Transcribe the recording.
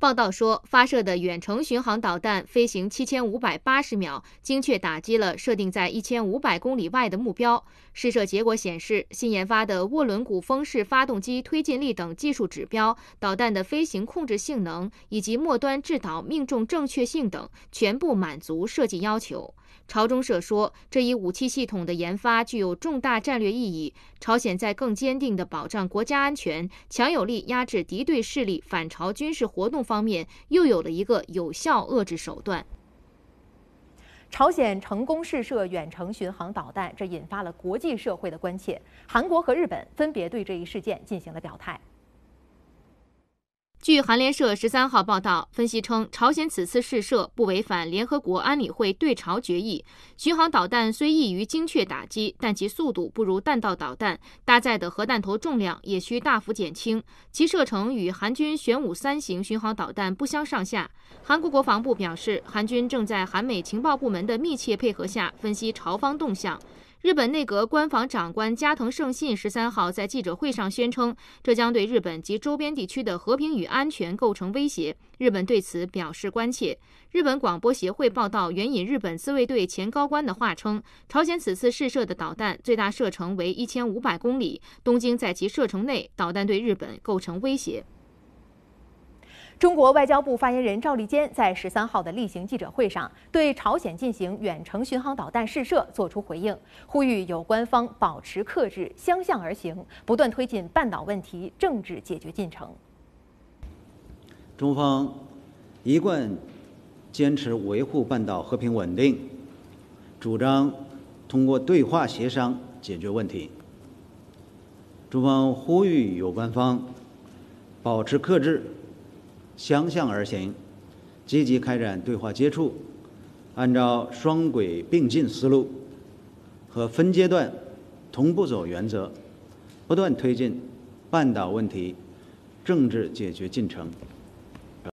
报道说，发射的远程巡航导弹飞行七千五百八十秒，精确打击了设定在一千五百公里外的目标。试射结果显示，新研发的涡轮鼓风式发动机推进力等技术指标，导弹的飞行控制性能以及末端制导命中正确性等，全部满足设计要求。朝中社说，这一武器系统的研发具有重大战略意义。朝鲜在更坚定地保障国家安全、强有力压制敌对势力反朝军事活动方面，又有了一个有效遏制手段。朝鲜成功试射远程巡航导弹，这引发了国际社会的关切。韩国和日本分别对这一事件进行了表态。据韩联社十三号报道，分析称，朝鲜此次试射不违反联合国安理会对朝决议。巡航导弹虽易于精确打击，但其速度不如弹道导弹，搭载的核弹头重量也需大幅减轻，其射程与韩军玄武三型巡航导弹不相上下。韩国国防部表示，韩军正在韩美情报部门的密切配合下分析朝方动向。日本内阁官房长官加藤胜信十三号在记者会上宣称，这将对日本及周边地区的和平与安全构成威胁。日本对此表示关切。日本广播协会报道，援引日本自卫队前高官的话称，朝鲜此次试射的导弹最大射程为一千五百公里，东京在其射程内，导弹对日本构成威胁。中国外交部发言人赵立坚在十三号的例行记者会上，对朝鲜进行远程巡航导弹试射作出回应，呼吁有关方保持克制，相向而行，不断推进半岛问题政治解决进程。中方一贯坚持维护半岛和平稳定，主张通过对话协商解决问题。中方呼吁有关方保持克制。相向而行，积极开展对话接触，按照双轨并进思路和分阶段、同步走原则，不断推进半岛问题政治解决进程。